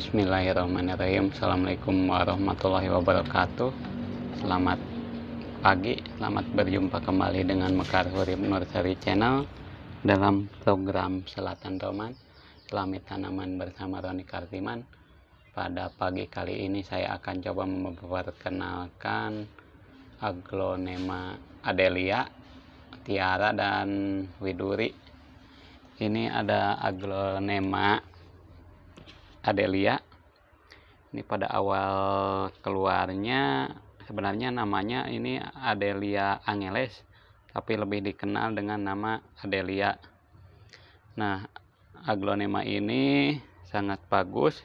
Bismillahirrahmanirrahim Assalamualaikum warahmatullahi wabarakatuh Selamat pagi Selamat berjumpa kembali dengan Mekar Hurib Nursery Channel Dalam program Selatan Roman Selami Tanaman bersama Roni Kartiman Pada pagi kali ini saya akan coba memperkenalkan Aglonema Adelia Tiara dan Widuri Ini ada aglonema Adelia ini pada awal keluarnya sebenarnya namanya ini Adelia Angeles tapi lebih dikenal dengan nama Adelia nah aglonema ini sangat bagus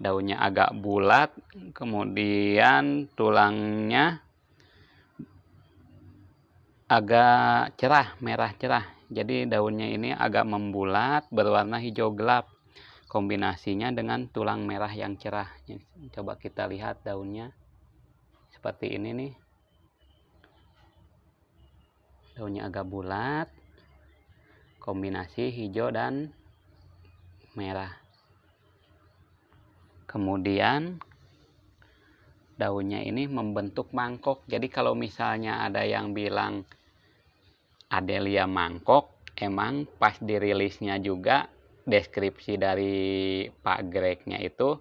daunnya agak bulat kemudian tulangnya agak cerah merah cerah jadi daunnya ini agak membulat berwarna hijau gelap kombinasinya dengan tulang merah yang cerah ya, coba kita lihat daunnya seperti ini nih daunnya agak bulat kombinasi hijau dan merah kemudian daunnya ini membentuk mangkok jadi kalau misalnya ada yang bilang Adelia mangkok emang pas dirilisnya juga deskripsi dari Pak Gregnya itu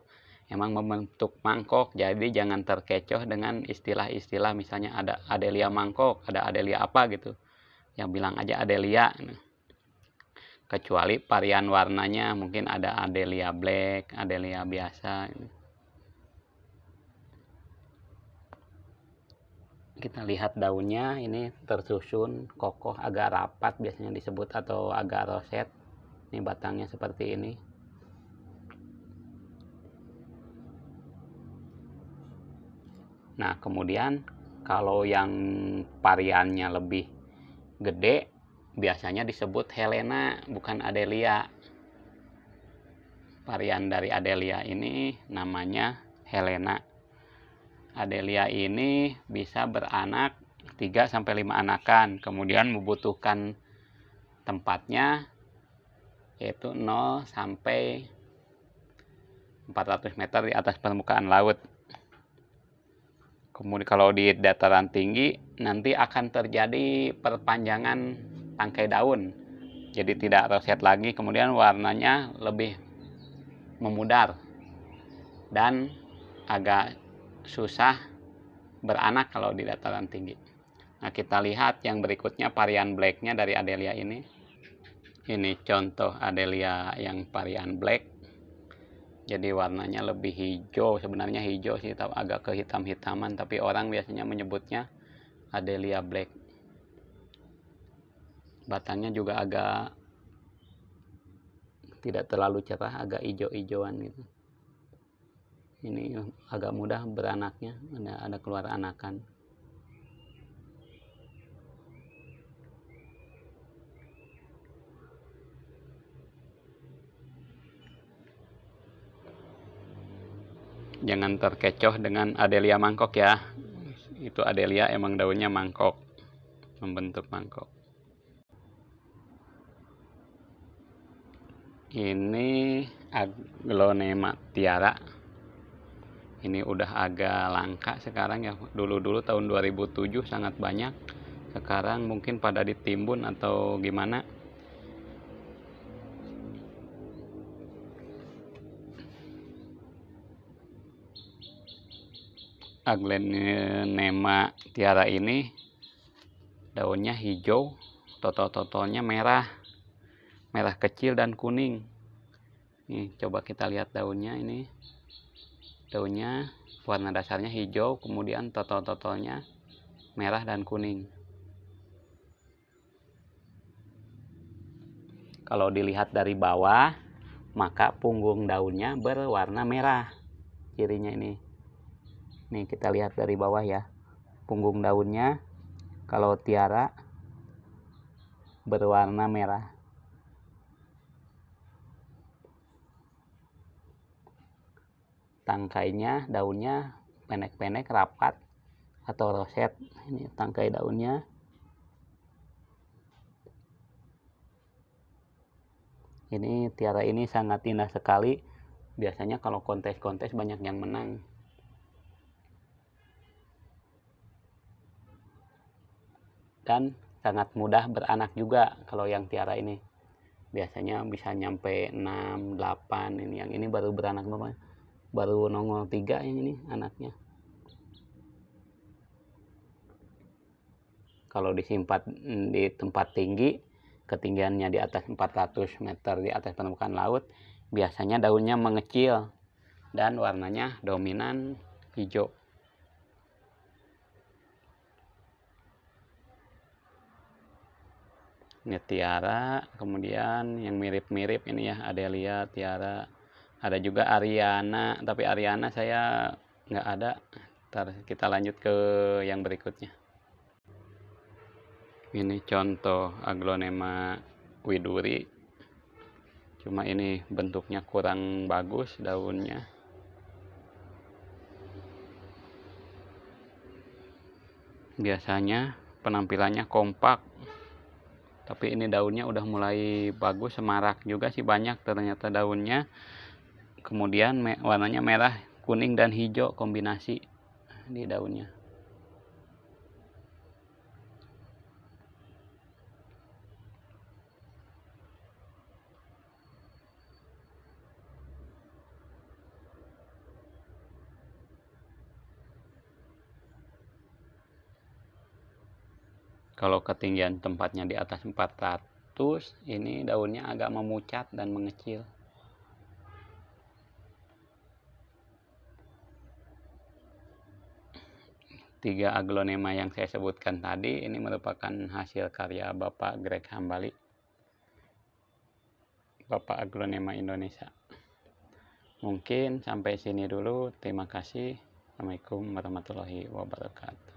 emang membentuk mangkok jadi jangan terkecoh dengan istilah-istilah misalnya ada Adelia mangkok ada Adelia apa gitu yang bilang aja Adelia kecuali varian warnanya mungkin ada Adelia black Adelia biasa kita lihat daunnya ini tersusun kokoh agak rapat biasanya disebut atau agak roset ini batangnya seperti ini nah kemudian kalau yang variannya lebih gede biasanya disebut Helena bukan Adelia varian dari Adelia ini namanya Helena Adelia ini bisa beranak 3-5 anakan kemudian membutuhkan tempatnya yaitu 0 sampai 400 meter di atas permukaan laut. Kemudian kalau di dataran tinggi nanti akan terjadi perpanjangan tangkai daun. Jadi tidak roset lagi, kemudian warnanya lebih memudar dan agak susah beranak kalau di dataran tinggi. Nah, kita lihat yang berikutnya varian blacknya dari Adelia ini ini contoh Adelia yang varian black jadi warnanya lebih hijau sebenarnya hijau sih tapi agak kehitam-hitaman tapi orang biasanya menyebutnya Adelia black batangnya juga agak tidak terlalu cerah agak hijau-hijauan gitu ini agak mudah beranaknya ada ada keluar anakan jangan terkecoh dengan Adelia mangkok ya itu Adelia emang daunnya mangkok membentuk mangkok ini aglonema tiara ini udah agak langka sekarang ya dulu-dulu tahun 2007 sangat banyak sekarang mungkin pada ditimbun atau gimana aglaonema eh, tiara ini daunnya hijau, totol-totolnya merah, merah kecil dan kuning. Nih, coba kita lihat daunnya ini. Daunnya warna dasarnya hijau, kemudian totol-totolnya merah dan kuning. Kalau dilihat dari bawah, maka punggung daunnya berwarna merah. kirinya ini nih kita lihat dari bawah ya punggung daunnya kalau tiara berwarna merah tangkainya daunnya pendek-pendek rapat atau roset ini tangkai daunnya ini tiara ini sangat indah sekali biasanya kalau kontes-kontes banyak yang menang dan sangat mudah beranak juga kalau yang tiara ini biasanya bisa nyampe 6 8 ini yang ini baru beranak berapa baru nongol 3 yang ini anaknya kalau disimpan di tempat tinggi ketinggiannya di atas 400 meter di atas permukaan laut biasanya daunnya mengecil dan warnanya dominan hijau ini Tiara kemudian yang mirip-mirip ini ya Adelia Tiara ada juga Ariana tapi Ariana saya nggak ada Ntar kita lanjut ke yang berikutnya ini contoh aglonema widuri cuma ini bentuknya kurang bagus daunnya biasanya penampilannya kompak tapi ini daunnya udah mulai bagus semarak juga sih banyak ternyata daunnya kemudian warnanya merah kuning dan hijau kombinasi di daunnya Kalau ketinggian tempatnya di atas 400, ini daunnya agak memucat dan mengecil. Tiga aglonema yang saya sebutkan tadi ini merupakan hasil karya Bapak Greg Hambali, Bapak Aglonema Indonesia. Mungkin sampai sini dulu. Terima kasih. Assalamualaikum warahmatullahi wabarakatuh.